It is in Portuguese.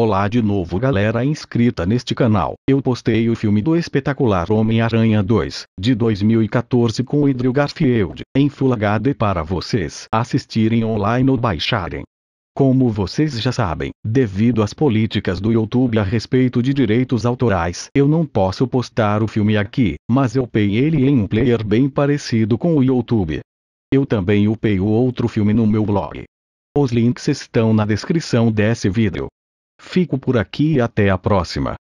Olá de novo galera inscrita neste canal. Eu postei o filme do espetacular Homem-Aranha 2, de 2014 com Andrew Garfield, em Full HD para vocês assistirem online ou baixarem. Como vocês já sabem, devido às políticas do YouTube a respeito de direitos autorais, eu não posso postar o filme aqui, mas eu pei ele em um player bem parecido com o YouTube. Eu também upei o outro filme no meu blog. Os links estão na descrição desse vídeo. Fico por aqui e até a próxima.